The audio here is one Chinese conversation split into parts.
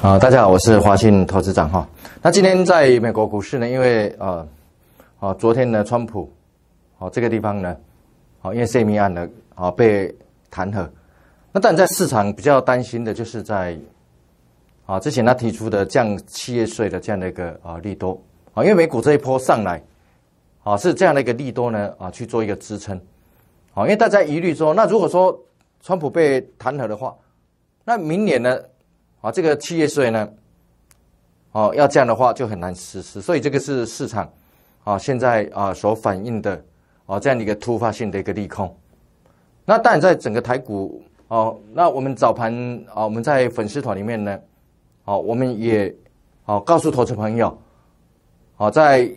啊，大家好，我是华信投资长哈。那今天在美国股市呢，因为呃，啊，昨天呢，川普，哦，这个地方呢，哦，因为泄密案呢，啊，被弹劾。那但在市场比较担心的就是在，啊，之前他提出的降企业税的这样的一个啊利多，啊，因为美股这一波上来，啊，是这样的一个利多呢，啊，去做一个支撑。啊，因为大家疑虑说，那如果说川普被弹劾的话，那明年呢？啊，这个企业税呢，哦，要这样的话就很难实施，所以这个是市场啊现在啊所反映的啊这样的一个突发性的一个利空。那当然，在整个台股哦，那我们早盘啊，我们在粉丝团里面呢，哦，我们也哦告诉投资朋友，哦，在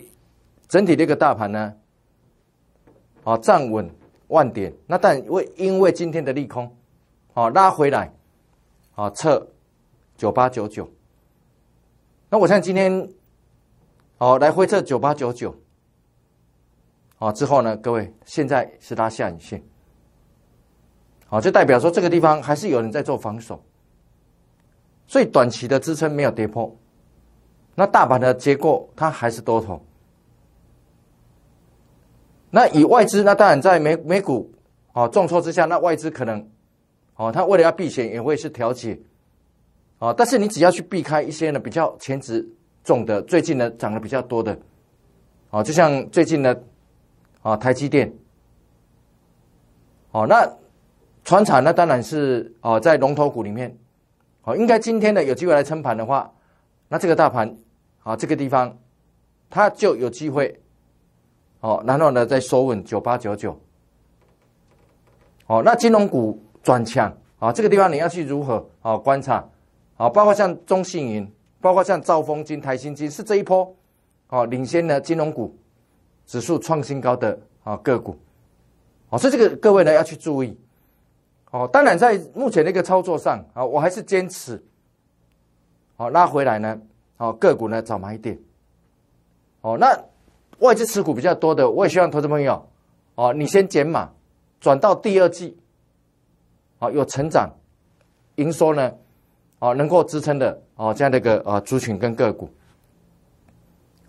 整体的一个大盘呢，啊站稳万点，那但为因为今天的利空，哦拉回来，啊撤。九八九九，那我像今天，哦，来回测九八九九，哦，之后呢，各位，现在是拉下影线，好，就代表说这个地方还是有人在做防守，所以短期的支撑没有跌破，那大盘的结构它还是多头，那以外资，那当然在美美股啊重挫之下，那外资可能，哦，它为了要避险，也会是调节。啊！但是你只要去避开一些呢比较前值重的，最近呢涨的比较多的，啊，就像最近的啊台积电，哦，那船厂那当然是啊在龙头股里面，哦，应该今天呢有机会来撑盘的话，那这个大盘啊这个地方它就有机会，哦，然后呢再收稳九八九九，哦，那金融股转强啊，这个地方你要去如何啊观察？啊，包括像中信银，包括像兆丰金、台新金，是这一波，啊，领先的金融股指数创新高的啊个股，哦，所以这个各位呢要去注意，哦，当然在目前的一个操作上，啊，我还是坚持，哦，拉回来呢，哦，个股呢找买点，哦，那外资持股比较多的，我也希望投资朋友，哦，你先减码，转到第二季，啊，有成长，营收呢？哦，能够支撑的哦，这样的一个呃，族群跟个股，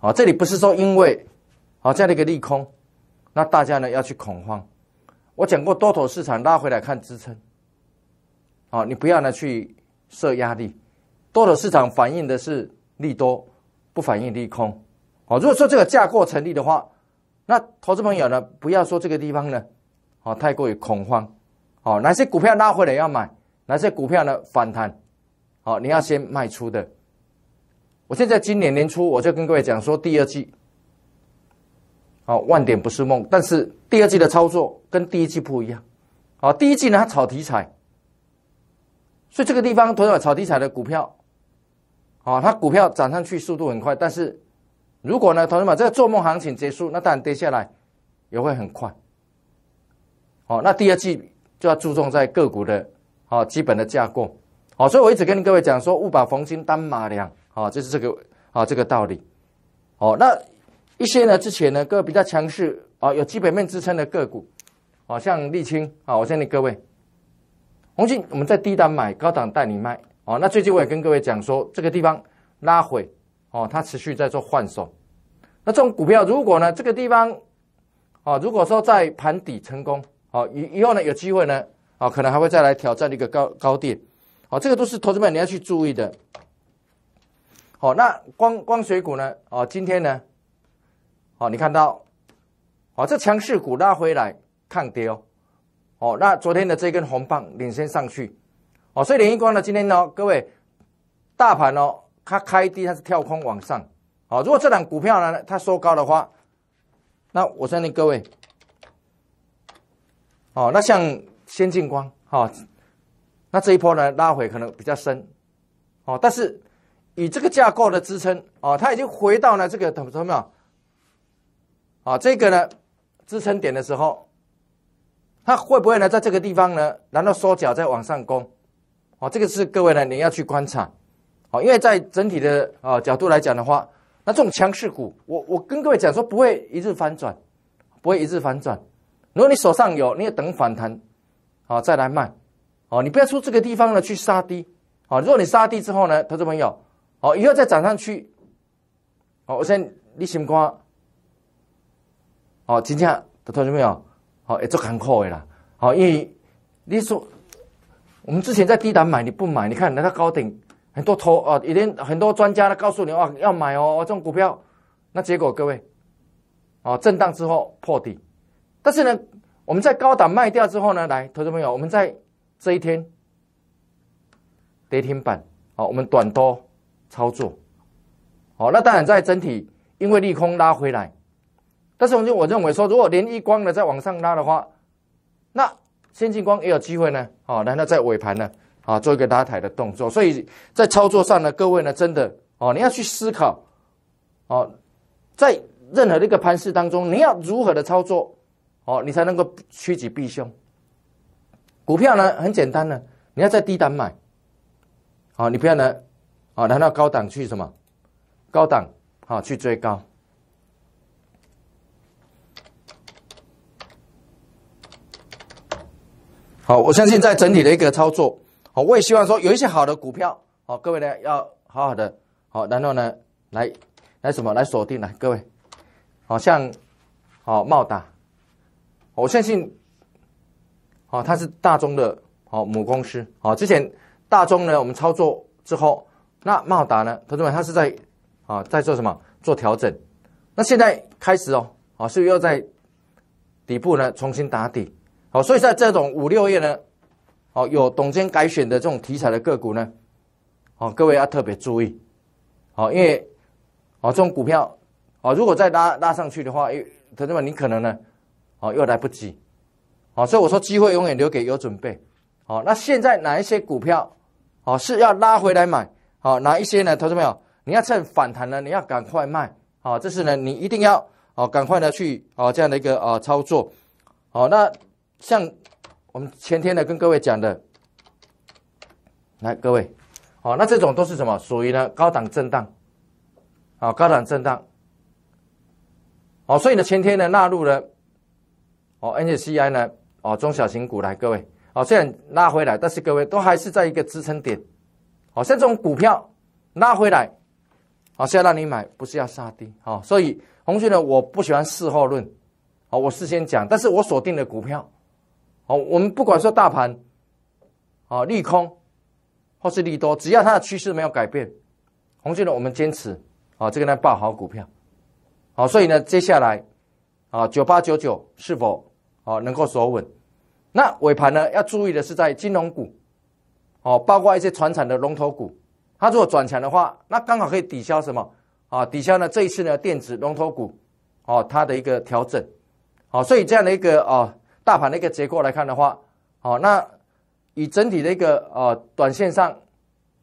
啊，这里不是说因为哦这样的一个利空，那大家呢要去恐慌。我讲过多头市场拉回来看支撑，哦，你不要呢去设压力。多头市场反映的是利多，不反映利空。哦，如果说这个架构成立的话，那投资朋友呢，不要说这个地方呢，哦，太过于恐慌，哦，哪些股票拉回来要买，哪些股票呢反弹。好，你要先卖出的。我现在今年年初我就跟各位讲说，第二季，好万点不是梦，但是第二季的操作跟第一季不一样。好，第一季呢它炒题材，所以这个地方同学们炒题材的股票，好，它股票涨上去速度很快，但是如果呢同学们这个做梦行情结束，那当然跌下来也会很快。好，那第二季就要注重在个股的好基本的架构。好，所以我一直跟各位讲说，勿把逢金当马良，啊，就是这个啊这个道理。哦，那一些呢，之前呢，各位比较强势，啊，有基本面支撑的个股，啊，像沥青，啊，我建议各位，红金我们在低档买，高档带你卖，啊，那最近我也跟各位讲说，这个地方拉回，哦，它持续在做换手，那这种股票如果呢，这个地方，啊，如果说在盘底成功，好，以以后呢，有机会呢，啊，可能还会再来挑战一个高高点。好，这个都是投资们你要去注意的。好，那光光水股呢？哦，今天呢？好，你看到，哦，这强势股拉回来抗跌哦。哦，那昨天的这根红棒领先上去。哦，所以联一光呢，今天呢，各位大盘哦，它开低它是跳空往上。哦，如果这档股票呢它收高的话，那我相信各位，哦，那像先进光，哦。那这一波呢，拉回可能比较深，哦，但是以这个架构的支撑啊，它已经回到了这个什么什么没啊，这个呢支撑点的时候，它会不会呢在这个地方呢，然后缩脚再往上攻？啊，这个是各位呢你要去观察，哦，因为在整体的啊角度来讲的话，那这种强势股，我我跟各位讲说，不会一日反转，不会一日反转。如果你手上有，你也等反弹，哦、再来卖。哦，你不要出这个地方呢去杀低。哦，如果你杀低之后呢，投资朋友，哦，以后再涨上去。哦，我先你心肝，哦，今天的投资朋友，哦，也做坎坷的啦。哦，因为你说我们之前在低档买你不买，你看人家高顶很多头啊，已经很多专家都告诉你哇要买哦这种股票，那结果各位，哦，震荡之后破底。但是呢，我们在高档卖掉之后呢，来投资朋友，我们在。这一天，跌停板，好，我们短多操作，好，那当然在整体因为利空拉回来，但是我就我认为说，如果连一光呢再往上拉的话，那先进光也有机会呢，哦，然后在尾盘呢，啊，做一个拉抬的动作，所以在操作上呢，各位呢，真的哦，你要去思考，哦，在任何的一个盘势当中，你要如何的操作，哦，你才能够趋吉避凶。股票呢很简单呢，你要在低档买，好，你不要呢，啊，然到高档去什么？高档啊，去追高。好，我相信在整体的一个操作，好，我也希望说有一些好的股票，好，各位呢要好好的，好，然后呢来来什么来锁定呢？各位，好像，好茂打。我相信。哦，它是大宗的哦母公司哦，之前大宗呢我们操作之后，那茂达呢，同志们，它是在哦在做什么？做调整，那现在开始哦，哦是又在底部呢重新打底，好，所以在这种五六月呢，哦有董监改选的这种题材的个股呢，哦各位要特别注意，好，因为哦这种股票哦如果再拉拉上去的话，哎，同志们，你可能呢哦又来不及。好，所以我说机会永远留给有准备。好，那现在哪一些股票，好是要拉回来买？好，哪一些呢？投资们，你要趁反弹呢，你要赶快卖。好，这是呢，你一定要哦，赶快呢去哦这样的一个哦、操作。好，那像我们前天呢跟各位讲的，来各位，好，那这种都是什么？属于呢高档震荡。好，高档震荡。好，所以呢前天呢纳入了，哦，NCCI 呢。哦，中小型股来，各位，哦，虽然拉回来，但是各位都还是在一个支撑点，哦，像这种股票拉回来，哦，是要让你买，不是要杀低，好，所以红旭呢，我不喜欢事后论，好，我事先讲，但是我锁定的股票，好，我们不管说大盘，啊，利空，或是利多，只要它的趋势没有改变，红旭呢，我们坚持，啊，这个呢，报好股票，好，所以呢，接下来，啊，九八九九是否？哦，能够守稳，那尾盘呢？要注意的是，在金融股，哦，包括一些船产的龙头股，它如果转强的话，那刚好可以抵消什么？啊，抵消呢这一次呢电子龙头股，哦，它的一个调整，哦，所以这样的一个啊大盘的一个结构来看的话，哦，那以整体的一个啊短线上，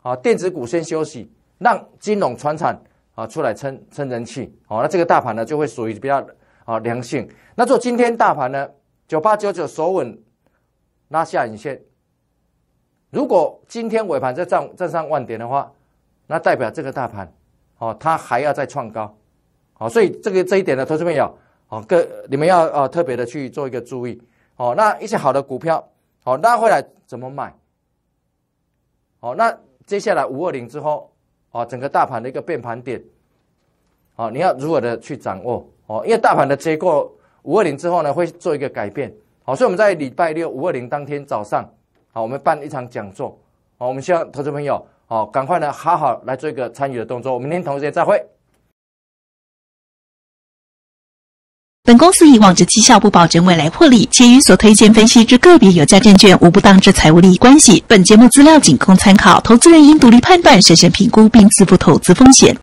啊电子股先休息，让金融船产啊出来撑撑人气，哦，那这个大盘呢就会属于比较啊良性。那做今天大盘呢？九八九九手稳，拉下影线。如果今天尾盘再站再上万点的话，那代表这个大盘，哦，它还要再创高，哦，所以这个这一点呢，投资朋友，哦，各你们要啊特别的去做一个注意，哦，那一些好的股票，哦，拉回来怎么买？哦，那接下来五二零之后，啊，整个大盘的一个变盘点，哦，你要如何的去掌握？哦，因为大盘的结构五二零之后呢，会做一个改变。好，所以我们在礼拜六五二零当天早上，好，我们办一场讲座。好，我们希望投资朋友，好，赶快呢，好好来做一个参与的动作。我明天同时间再会。本公司以往之绩效不保证未来获利，且与所推荐分析之个别有价证券无不当之财务利益关系。本节目资料仅供参考，投资人应独立判断、审慎评估并自负投资风险。